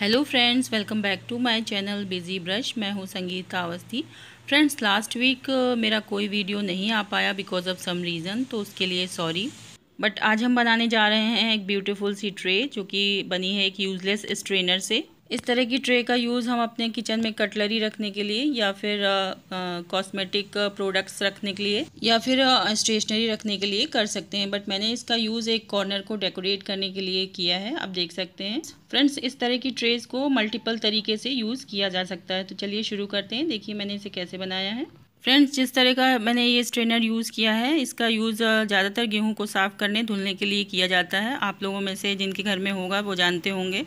hello friends welcome back to my channel busy brush मैं हूं Sangeeta Awasthi friends last week मेरा कोई वीडियो नहीं आ पाया बिकॉज ऑफ सम रीज़न तो उसके लिए सॉरी बट आज हम बनाने जा रहे हैं एक ब्यूटीफुल सी ट्रे जो कि बनी है एक यूज़लेस स्ट्रेनर से इस तरह की ट्रे का यूज़ हम अपने किचन में कटलरी रखने के लिए या फिर कॉस्मेटिक प्रोडक्ट्स रखने के लिए या फिर स्टेशनरी रखने के लिए कर सकते हैं बट मैंने इसका यूज़ एक कॉर्नर को डेकोरेट करने के लिए किया है आप देख सकते हैं फ्रेंड्स इस तरह की ट्रेज को मल्टीपल तरीके से यूज़ किया जा सकता है तो चलिए शुरू करते हैं देखिए मैंने इसे कैसे बनाया है फ्रेंड्स जिस तरह का मैंने ये स्ट्रेनर यूज़ किया है इसका यूज़ ज़्यादातर गेहूं को साफ़ करने धुलने के लिए किया जाता है आप लोगों में से जिनके घर में होगा वो जानते होंगे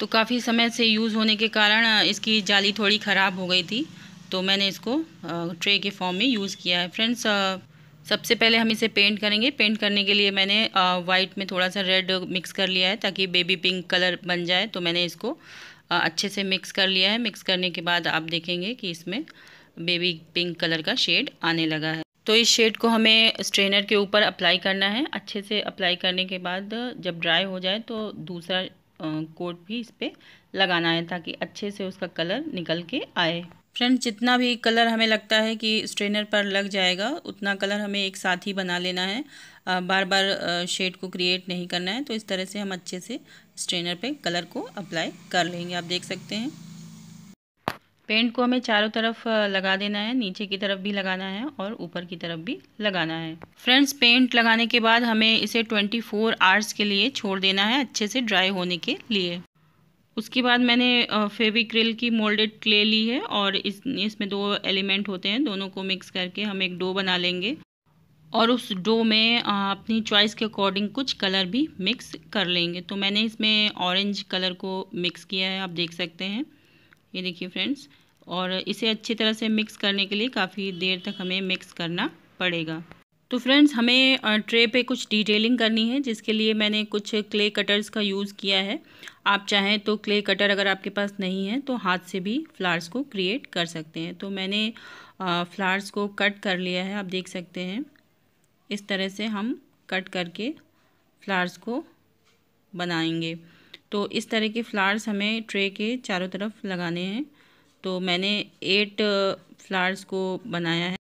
तो काफ़ी समय से यूज़ होने के कारण इसकी जाली थोड़ी ख़राब हो गई थी तो मैंने इसको ट्रे के फॉर्म में यूज़ किया है फ्रेंड्स सबसे पहले हम इसे पेंट करेंगे पेंट करने के लिए मैंने वाइट में थोड़ा सा रेड मिक्स कर लिया है ताकि बेबी पिंक कलर बन जाए तो मैंने इसको अच्छे से मिक्स कर लिया है मिक्स करने के बाद आप देखेंगे कि इसमें बेबी पिंक कलर का शेड आने लगा है तो इस शेड को हमें स्ट्रेनर के ऊपर अप्लाई करना है अच्छे से अप्लाई करने के बाद जब ड्राई हो जाए तो दूसरा कोट भी इस पर लगाना है ताकि अच्छे से उसका कलर निकल के आए फ्रेंड जितना भी कलर हमें लगता है कि स्ट्रेनर पर लग जाएगा उतना कलर हमें एक साथ ही बना लेना है बार बार शेड को क्रिएट नहीं करना है तो इस तरह से हम अच्छे से स्ट्रेनर पे कलर को अप्लाई कर लेंगे आप देख सकते हैं पेंट को हमें चारों तरफ लगा देना है नीचे की तरफ भी लगाना है और ऊपर की तरफ भी लगाना है फ्रेंड्स पेंट लगाने के बाद हमें इसे 24 फोर आवर्स के लिए छोड़ देना है अच्छे से ड्राई होने के लिए उसके बाद मैंने फेविक्रिल की मोल्डेड क्ले ली है और इस इसमें दो एलिमेंट होते हैं दोनों को मिक्स करके हम एक डो बना लेंगे और उस डो में अपनी चॉइस के अकॉर्डिंग कुछ कलर भी मिक्स कर लेंगे तो मैंने इसमें ऑरेंज कलर को मिक्स किया है आप देख सकते हैं ये देखिए फ्रेंड्स और इसे अच्छी तरह से मिक्स करने के लिए काफ़ी देर तक हमें मिक्स करना पड़ेगा तो फ्रेंड्स हमें ट्रे पे कुछ डिटेलिंग करनी है जिसके लिए मैंने कुछ क्ले कटर्स का यूज़ किया है आप चाहें तो क्ले कटर अगर आपके पास नहीं है तो हाथ से भी फ्लावर्स को क्रिएट कर सकते हैं तो मैंने फ्लावर्स को कट कर लिया है आप देख सकते हैं इस तरह से हम कट करके फ्लावर्स को बनाएंगे तो इस तरह के फ्लावर्स हमें ट्रे के चारों तरफ लगाने हैं तो मैंने एट फ्लावर्स uh, को बनाया है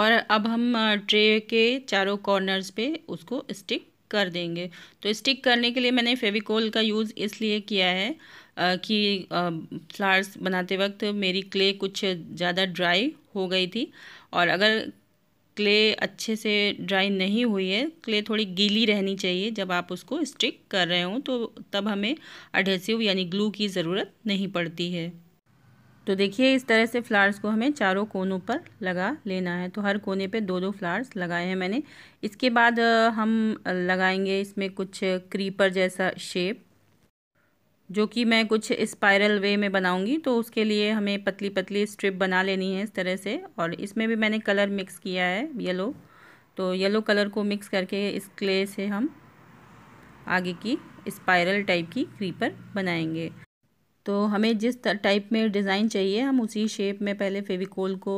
और अब हम ट्रे uh, के चारों कॉर्नर्स पे उसको स्टिक कर देंगे तो स्टिक करने के लिए मैंने फेविकोल का यूज़ इसलिए किया है uh, कि फ्लावर्स बनाते वक्त मेरी क्ले कुछ ज़्यादा ड्राई हो गई थी और अगर क्ले अच्छे से ड्राई नहीं हुई है क्ले थोड़ी गीली रहनी चाहिए जब आप उसको स्टिक कर रहे हो तो तब हमें अडेसिव यानी ग्लू की ज़रूरत नहीं पड़ती है तो देखिए इस तरह से फ्लावर्स को हमें चारों कोनों पर लगा लेना है तो हर कोने पे दो दो फ्लावर्स लगाए हैं मैंने इसके बाद हम लगाएंगे इसमें कुछ क्रीपर जैसा शेप जो कि मैं कुछ स्पायरल वे में बनाऊंगी तो उसके लिए हमें पतली पतली स्ट्रिप बना लेनी है इस तरह से और इसमें भी मैंने कलर मिक्स किया है येलो तो येलो कलर को मिक्स करके इस क्ले से हम आगे की स्पायरल टाइप की क्रीपर बनाएंगे तो हमें जिस टाइप में डिज़ाइन चाहिए हम उसी शेप में पहले फेविकोल को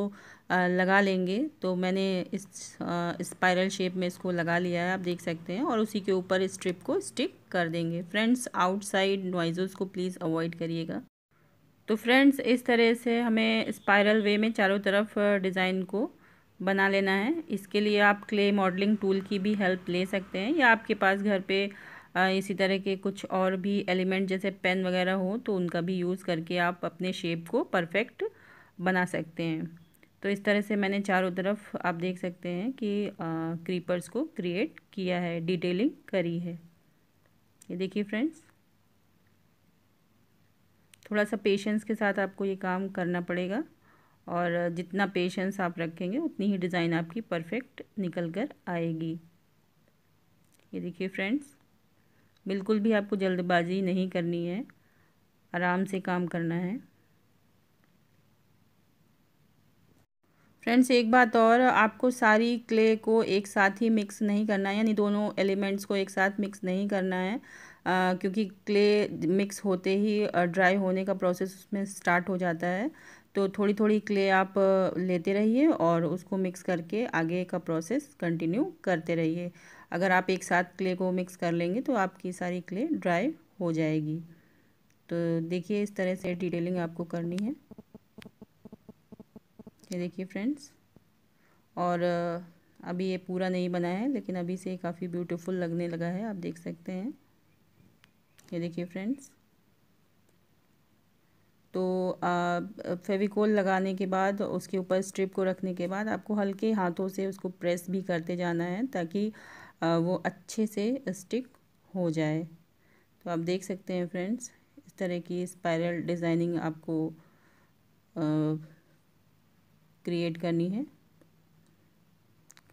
लगा लेंगे तो मैंने इस स्पायरल शेप में इसको लगा लिया है आप देख सकते हैं और उसी के ऊपर स्ट्रिप को स्टिक कर देंगे फ्रेंड्स आउटसाइड नॉइज़ को प्लीज़ अवॉइड करिएगा तो फ्रेंड्स इस तरह से हमें स्पायरल वे में चारों तरफ डिज़ाइन को बना लेना है इसके लिए आप क्ले मॉडलिंग टूल की भी हेल्प ले सकते हैं या आपके पास घर पे इसी तरह के कुछ और भी एलिमेंट जैसे पेन वगैरह हो तो उनका भी यूज़ करके आप अपने शेप को परफेक्ट बना सकते हैं तो इस तरह से मैंने चारों तरफ आप देख सकते हैं कि आ, क्रीपर्स को क्रिएट किया है डिटेलिंग करी है ये देखिए फ्रेंड्स थोड़ा सा पेशेंस के साथ आपको ये काम करना पड़ेगा और जितना पेशेंस आप रखेंगे उतनी ही डिज़ाइन आपकी परफेक्ट निकल कर आएगी ये देखिए फ्रेंड्स बिल्कुल भी आपको जल्दबाजी नहीं करनी है आराम से काम करना है फ्रेंड्स एक बात और आपको सारी क्ले को एक साथ ही मिक्स नहीं करना है यानी दोनों एलिमेंट्स को एक साथ मिक्स नहीं करना है आ, क्योंकि क्ले मिक्स होते ही ड्राई होने का प्रोसेस उसमें स्टार्ट हो जाता है तो थोड़ी थोड़ी क्ले आप लेते रहिए और उसको मिक्स करके आगे का प्रोसेस कंटिन्यू करते रहिए अगर आप एक साथ क्ले को मिक्स कर लेंगे तो आपकी सारी क्ले ड्राई हो जाएगी तो देखिए इस तरह से डिटेलिंग आपको करनी है ये देखिए फ्रेंड्स और अभी ये पूरा नहीं बना है लेकिन अभी से काफ़ी ब्यूटीफुल लगने लगा है आप देख सकते हैं ये देखिए फ्रेंड्स तो फेविकोल लगाने के बाद उसके ऊपर स्ट्रिप को रखने के बाद आपको हल्के हाथों से उसको प्रेस भी करते जाना है ताकि वो अच्छे से स्टिक हो जाए तो आप देख सकते हैं फ्रेंड्स इस तरह की स्पायरल डिज़ाइनिंग आपको क्रिएट करनी है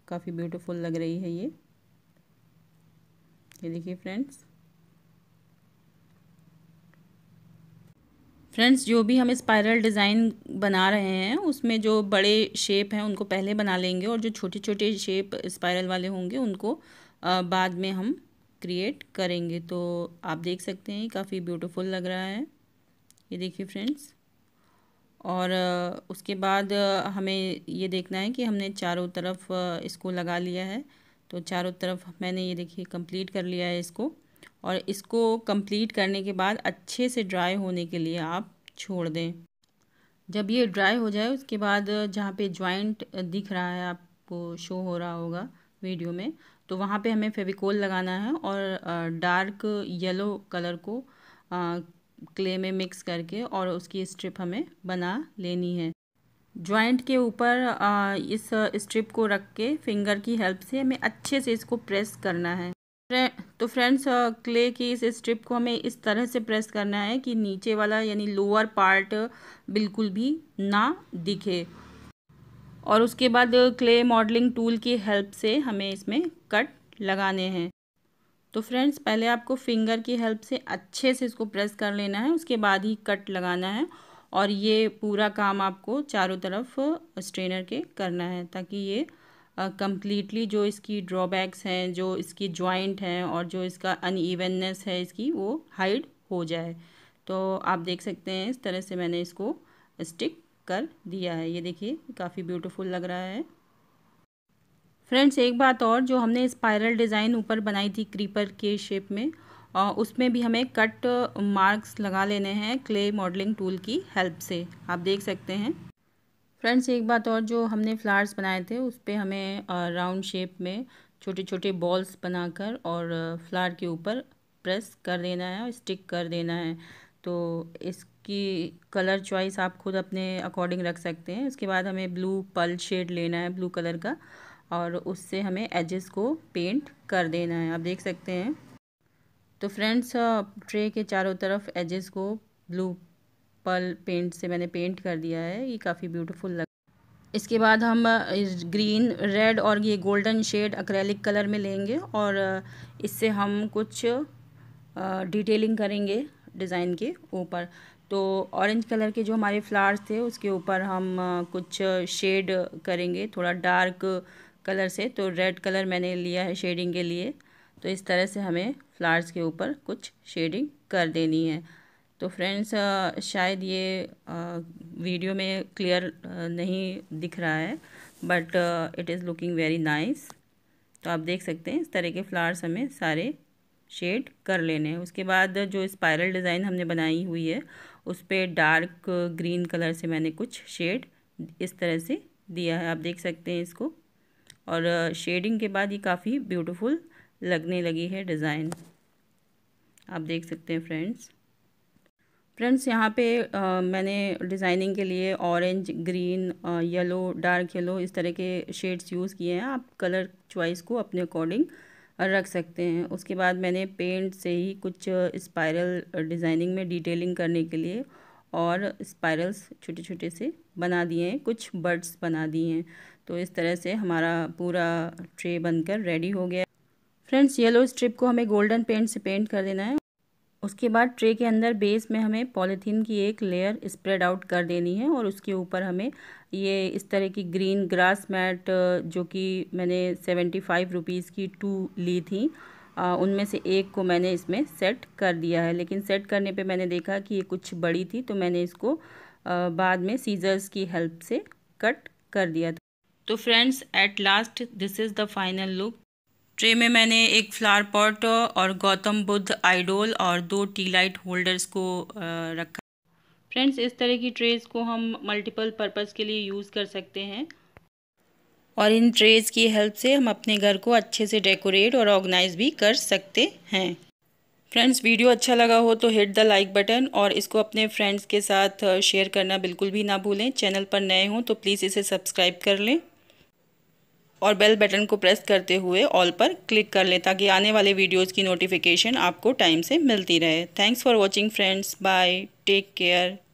काफ़ी ब्यूटीफुल लग रही है ये ये देखिए फ्रेंड्स फ्रेंड्स जो भी हम स्पायरल डिज़ाइन बना रहे हैं उसमें जो बड़े शेप हैं उनको पहले बना लेंगे और जो छोटे छोटे शेप स्पायरल वाले होंगे उनको बाद में हम क्रिएट करेंगे तो आप देख सकते हैं काफ़ी ब्यूटीफुल लग रहा है ये देखिए फ्रेंड्स और उसके बाद हमें ये देखना है कि हमने चारों तरफ इसको लगा लिया है तो चारों तरफ मैंने ये देखिए कंप्लीट कर लिया है इसको और इसको कंप्लीट करने के बाद अच्छे से ड्राई होने के लिए आप छोड़ दें जब ये ड्राई हो जाए उसके बाद जहाँ पे जॉइंट दिख रहा है आपको शो हो रहा होगा वीडियो में तो वहाँ पे हमें फेविकोल लगाना है और डार्क येलो कलर को क्ले में मिक्स करके और उसकी स्ट्रिप हमें बना लेनी है ज्वाइंट के ऊपर इस स्ट्रिप को रख के फिंगर की हेल्प से हमें अच्छे से इसको प्रेस करना है तो फ्रेंड्स क्ले की इस स्ट्रिप को हमें इस तरह से प्रेस करना है कि नीचे वाला यानी लोअर पार्ट बिल्कुल भी ना दिखे और उसके बाद क्ले मॉडलिंग टूल की हेल्प से हमें इसमें कट लगाने हैं तो फ्रेंड्स पहले आपको फिंगर की हेल्प से अच्छे से इसको प्रेस कर लेना है उसके बाद ही कट लगाना है और ये पूरा काम आपको चारों तरफ स्ट्रेनर के करना है ताकि ये कम्प्लीटली जो इसकी ड्रॉबैक्स हैं जो इसकी जॉइंट हैं और जो इसका अनइवननेस है इसकी वो हाइड हो जाए तो आप देख सकते हैं इस तरह से मैंने इसको स्टिक कर दिया है ये देखिए काफ़ी ब्यूटीफुल लग रहा है फ्रेंड्स एक बात और जो हमने स्पायरल डिज़ाइन ऊपर बनाई थी क्रीपर के शेप में और उसमें भी हमें कट मार्क्स लगा लेने हैं क्ले मॉडलिंग टूल की हेल्प से आप देख सकते हैं फ्रेंड्स एक बात और जो हमने फ्लावर्स बनाए थे उस पर हमें राउंड शेप में छोटे छोटे बॉल्स बनाकर और फ्लावर के ऊपर प्रेस कर देना है और स्टिक कर देना है तो इसकी कलर चॉइस आप खुद अपने अकॉर्डिंग रख सकते हैं उसके बाद हमें ब्लू पल शेड लेना है ब्लू कलर का और उससे हमें एजेस को पेंट कर देना है आप देख सकते हैं तो फ्रेंड्स ट्रे के चारों तरफ एजेस को ब्लू पर्पल पेंट से मैंने पेंट कर दिया है ये काफ़ी ब्यूटीफुल लग इसके बाद हम ग्रीन रेड और ये गोल्डन शेड अक्रेलिक कलर में लेंगे और इससे हम कुछ डिटेलिंग करेंगे डिज़ाइन के ऊपर तो ऑरेंज कलर के जो हमारे फ्लावर्स थे उसके ऊपर हम कुछ शेड करेंगे थोड़ा डार्क कलर से तो रेड कलर मैंने लिया है शेडिंग के लिए तो इस तरह से हमें फ्लावर्स के ऊपर कुछ शेडिंग कर देनी है तो फ्रेंड्स शायद ये वीडियो में क्लियर नहीं दिख रहा है but it is looking very nice तो आप देख सकते हैं इस तरह के फ्लावर्स हमें सारे शेड कर लेने हैं उसके बाद जो स्पायरल डिज़ाइन हमने बनाई हुई है उस पर डार्क ग्रीन कलर से मैंने कुछ शेड इस तरह से दिया है आप देख सकते हैं इसको और शेडिंग के बाद ये काफ़ी ब्यूटीफुल लगने लगी है डिज़ाइन आप देख सकते हैं फ्रेंड्स फ्रेंड्स यहाँ पे आ, मैंने डिज़ाइनिंग के लिए orange green yellow dark yellow इस तरह के शेड्स यूज़ किए हैं आप कलर चॉइस को अपने अकॉर्डिंग रख सकते हैं उसके बाद मैंने पेंट से ही कुछ स्पायरल डिज़ाइनिंग में डिटेलिंग करने के लिए और स्पायरल्स छोटे छोटे से बना दिए हैं कुछ बर्ड्स बना दिए हैं तो इस तरह से हमारा पूरा ट्रे बनकर रेडी हो गया फ्रेंड्स येलो स्ट्रिप को हमें गोल्डन पेंट से पेंट कर देना है उसके बाद ट्रे के अंदर बेस में हमें पॉलीथीन की एक लेयर स्प्रेड आउट कर देनी है और उसके ऊपर हमें ये इस तरह की ग्रीन ग्रास मैट जो कि मैंने सेवेंटी फाइव रुपीज़ की टू ली थी उनमें से एक को मैंने इसमें सेट कर दिया है लेकिन सेट करने पे मैंने देखा कि ये कुछ बड़ी थी तो मैंने इसको बाद में सीजर्स की हेल्प से कट कर दिया था तो friends at last this is the final look tray में मैंने एक फ्लावर पॉट और गौतम बुद्ध आइडोल और दो टी लाइट होल्डर्स को रखा फ्रेंड्स इस तरह की ट्रेज को हम मल्टीपल पर्पज़ के लिए यूज़ कर सकते हैं और इन ट्रेज की हेल्प से हम अपने घर को अच्छे से डेकोरेट और ऑर्गेनाइज भी कर सकते हैं फ्रेंड्स वीडियो अच्छा लगा हो तो हिट द लाइक बटन और इसको अपने फ्रेंड्स के साथ शेयर करना बिल्कुल भी ना भूलें चैनल पर नए हों तो प्लीज़ इसे सब्सक्राइब कर लें और बेल बटन को प्रेस करते हुए ऑल पर क्लिक कर लें ताकि आने वाले वीडियोज़ की नोटिफिकेशन आपको टाइम से मिलती रहे thanks for watching friends bye take care